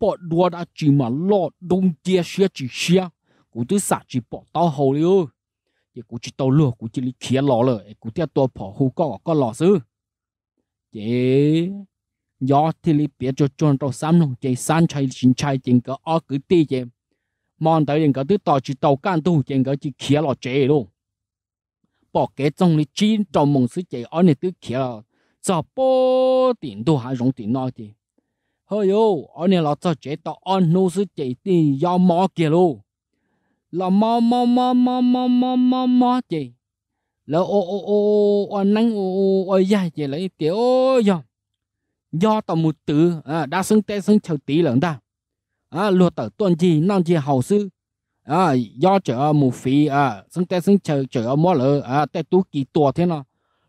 bỏ đua đã chỉ mà lo đông chia xia chỉ xia cũng tư xả chỉ bỏ tao hầu đi ô thì cũng chỉ tao lừa cũng chỉ lý kia lo rồi cũng theo tôi bỏ hú có có lo sư chế do thì lý biết cho chọn tao sắm lòng chế san chay chín chay chính cái ở cứ tì chế mòn tới những cái thứ tao chỉ tao can tu những cái chỉ kia lo chế luôn bỏ cái trong này chín cho mong sự chế ở này tự kia cho bỏ tiền đồ hạ rong tiền nói gì hơi ô ở này là cho chế tao ăn nô sự chế tiền do mò kia luôn là mò mò mò mò mò mò mò mò chế là ô ô ô ô năng ô ô dài chế lấy tiểu do do tao một từ à đã sinh tê sinh chầu tí lần ta à luật tờ tuần gì non gì hậu sư à do chợ mù phí à xong tay xong chợ chợ mua lỡ à tay tú kỳ tua thế nó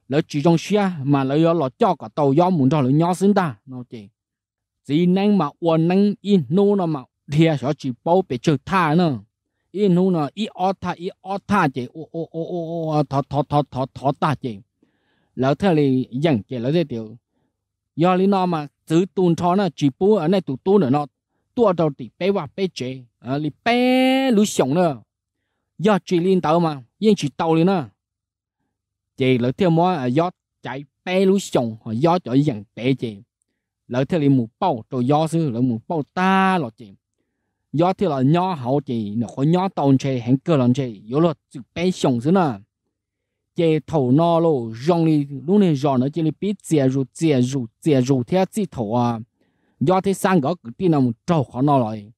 lỡ chỉ trong xe mà lỡ do lọ cho cả tàu do muốn cho lỡ nhỏ xứng ta nó chỉ chỉ năng mà uốn năng in nô nó mà thì sẽ chỉ bao bị chơi tha nữa in nô nó ít ở tha ít ở tha chỉ ô ô ô ô ô thọ thọ thọ thọ thọ ta chỉ lỡ thế thì dặn chỉ lỡ thế điều do lý nó mà giữ tuôn cho nó chỉ bố ở này tụ tuôn ở nó 多到底被话被追啊，你被路上了，要追领导嘛，应去到了呢，这老天么要在被路上，要叫人被追，老天里木包做要是老木包大了追，要天了鸟好追，那和鸟当追很个人追，有了就被上是呢。cái thầu nó lo rong đi lúc này rong nó chỉ là biết chia ru chia ru chia ru theo chỉ thầu à do thế sang gõ tin nào trâu khó nói, rồi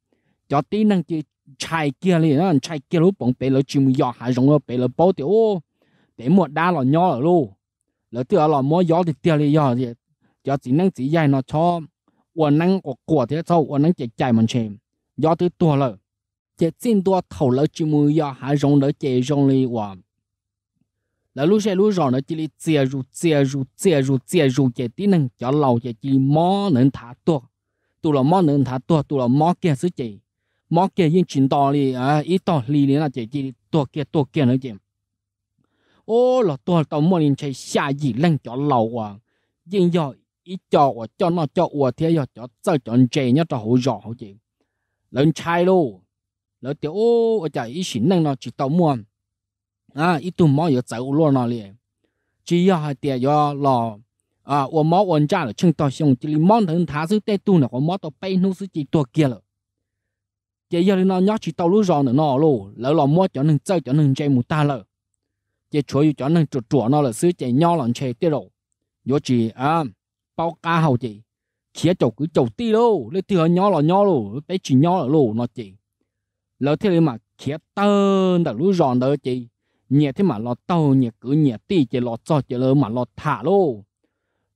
cho tin năng chỉ chạy kia liền nó chạy kia lúc bóng bể lỡ chim gió hải rồng bể lỡ bao tiểu ô để một đa lò nhỏ ở luôn lỡ tựa lò mua gió thì tiêu liền gió gì, cho chỉ năng chỉ dài nó cho uốn năng của của thế sau uốn năng chỉ chạy mình chém gió thứ tua lỡ chỉ xin tua thầu lỡ chim gió hải rồng lỡ chạy rồng liền hòa là lúc xe lúc rồi nó chỉ là chia ru chia ru chia ru chia ru cái tí năng cho lâu cái chỉ mò nên thả tuột tụ là món nướng thà tụ tụ là món kia sứ chị món kia yên chuyện to đi à ít to lì liền là chị chị tụ kia tụ kia nữa chị ô là tụ tao mua liền chơi xa gì lên chỗ lâu à yên giờ ít cho và cho nó cho và thế giờ cho cho cho chè nhá cho hỗ trợ hỗ chị lớn chai luôn lớn tiểu ô ở chạy ít chín năng nó chỉ tao mua à ít tụ món giờ chạy ô luôn nó liền chỉ giờ hai tiền giờ lò à 我冇文章了，请到上这里忙腾他是带多呢，我冇到背后是几多结了。这要那鸟去道路上的那路，老老莫叫能走叫能追木大了，这车又叫能捉捉那了，是这鸟人车的了，尤其啊包家后的，车就 cứ 走地喽，你听鸟了鸟喽，别去鸟了喽那这，老天里嘛车灯的路上的这，热天嘛老到热 cứ 热地这老早这了嘛老塌喽。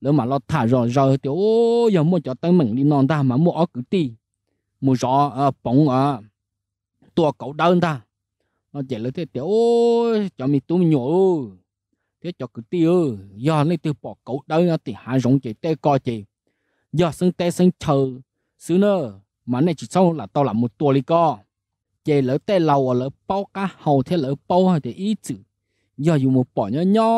nếu mà nó thả rồi rồi thì ô giờ mua cho tới mình đi non ta mà mua ở cứ ti, mua rõ à, ờ, bóng à tua cậu đơn ta nó chạy là thế thì tiểu cho mình tu nhổ thế cho cứ ừ, tiêu giờ này từ bỏ cậu đơn thì hạ rộng chỉ tê coi chỉ giờ sân tê sân chờ xứ nơ mà này chỉ sau là tao là một tua đi co chạy lỡ tê lâu à, lỡ bao cá hầu thế lỡ bao thì ít chữ giờ dùng một bỏ nhỏ nhỏ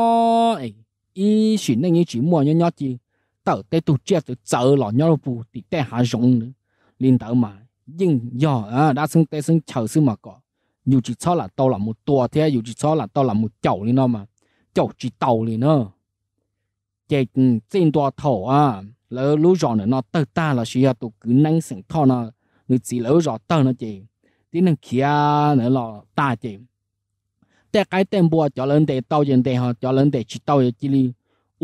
ấy ý chỉ nên như chỉ mua nhau nhau chỉ tao tê tụ chia tụ chờ lọ nhau bù thì tê hạ rộng nữa liền tao mà nhưng do đã sinh tê sinh chờ sư mà có dù chỉ cho là tao là một tua thế dù chỉ cho là tao là một chậu đi nó mà chậu chỉ tàu liền nó chạy trên tua thổ à lỡ lú rõ nữa nó tơ ta là suy tụ cứ năng sinh thọ nó người lỡ rõ tơ nó chỉ tí năng kia nữa là ta chỉ แต่ไกเต็มบัวจอเลินเตเต้าเย็นเตฮะจอเลินเตชิเต้าเยจิลี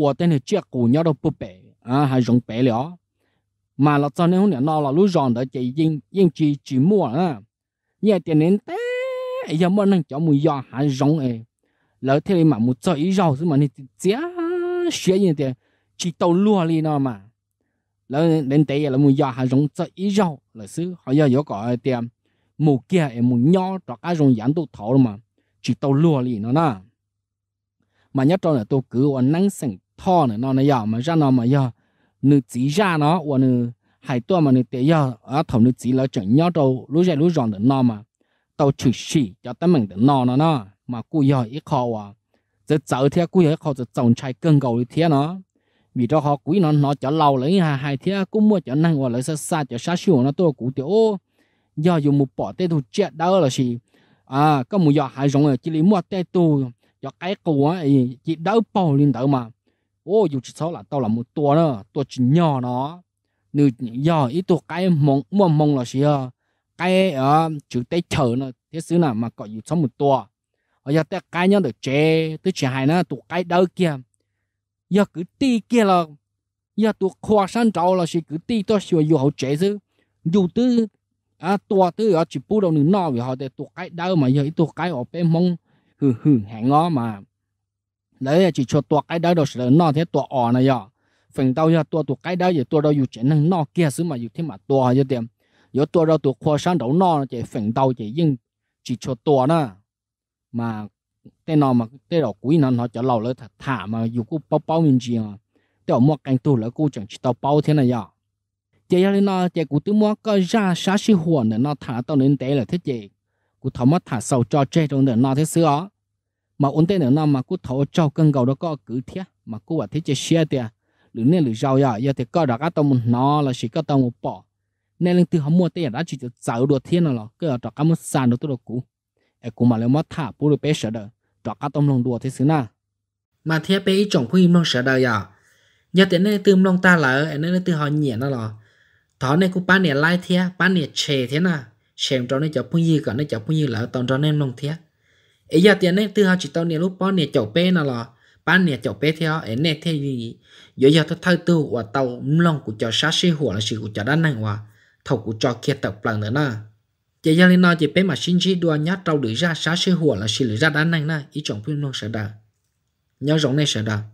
วัวเต็นเจียกูเนาะเราปุ๊บเป๋อ่าหายจงเป๋เลยอ๋อมาเราตอนนี้เนี่ยนอเราลู่จอนเดจียิงยิงจีจีมั่วอ่ะเนี่ยเต็นเน้นเต้ยังมันนั่งจอมือยอหายจงเอแล้วเท่เลยมามุจ่อยยาวซึ่งมันนี่เจ้าเสียยังเตชิเต้าลู่ลีเนาะมาแล้วเล่นเตะแล้วมือยอหายจงจ่อยยาวแล้วซึ่งเขาอยากยกก่อเตรียมมือเกี่ยมือยอจากการจงยันตุเท่ามา chỉ tàu lùa lì nó nè mà nhất trong là tôi cứ ổn năng sẵn thò nữa nó này giờ mà ra nó mà giờ nữ chỉ ra nó ổn nữ hai tua mà nữ tế giờ ở thầu nữ chỉ là chẳng nhau đâu lú ra lú ròn được nó mà tàu chửi xỉ cho tấm mình được nó nó nó mà cú giờ ít khó à giờ cháu thế cú giờ khó giờ trồng trái cơn cầu thì nó vì đó họ quý nó nó cho lâu lấy hà hai thế cũng mua cho năng hoặc lấy xa xa cho xa xíu nó tôi cũng tiểu ô do dùng một bỏ tê thu chết đó là gì à có một giờ hai rong chỉ lấy mua tay tu giờ cái cổ á chỉ đỡ bao lên đỡ mà ô dù chỉ sáu là tao là một tua nữa tua chỉ nhỏ nó nữ giờ ít tua cái mong mua mong là gì à, ờ. cái ở ờ, chữ tay chờ nữa thế xứ nào mà có dù số một tua ở giờ tay cái nhau được chế tới chỉ hai nữa tụ cái đỡ kia giờ cứ ti kia là giờ tụ khoa san trâu là gì cứ ti tôi xưa dù hậu chế chứ dù tư à tua thứ ở chỉ pu đâu nữa no vì họ để tua cái đâu mà giờ tua cái ở bên mông hừ hừ hẹn ngó mà lấy chỉ cho tua cái đâu đó sẽ no thế tua ở này giờ phần tao giờ tua tua cái đâu giờ tua đâu dù chuyện năng no kia xứ mà dù thế mà tua giờ tiệm giờ tua đâu tua khoa sáng đầu no chỉ phần tao chỉ nhưng chỉ cho tua nữa mà tên nó mà tên đầu cuối nó nó cho lâu lỡ thả mà dù cũng bao bao mình gì mà tên mua canh tu lỡ cũng chẳng chỉ tao bao thế này giờ chị ấy nó chị cụ tôi mua có ra sáng sĩ huồn để nó thả tao đến tế là thế chị cụ thảo mất thả sau cho chê trong để nó thế xưa mà ổn tên nữa nó mà cụ thảo cho cân cầu đó có cử thế mà cụ bảo thế chị xe thì lũ nên lũ giàu rồi à, giờ thì có đó các tao muốn nó là chỉ có tao một bỏ nên lần từ họ mua tiền đã chỉ được giàu được thiên nào cứ ở đó các một sàn đó tôi được cụ ai cụ mà lấy mất thả bù được sợ đỡ đó các tao lòng đùa thế xưa nào mà thế bé chồng phu im lòng sợ đỡ giờ giờ thì nên từ lòng ta là ở nên từ họ nhẹ nó rồi thọ này cũng bán nè lai thế, bán nè chè thế na xem cho nên cháu phun gì cả nên cháu phun gì là toàn cho nên lòng thế. ấy giờ tiền này từ hai chỉ tao nè lúc bán nè cháu bé nào là bán nè cháu bé theo ấy nè thế gì giờ giờ tao thay tu và tao lòng của cháu sát sĩ hùa là sự của cháu đan này hòa thầu của cháu kia tập lần nữa na chỉ giờ lên nói chỉ bé mà xin chỉ đua nhát tao lưỡi ra sát sĩ hùa là sự lưỡi ra đan này na ý chọn phun lòng sẽ đạt, nhớ giống này sẽ đạt.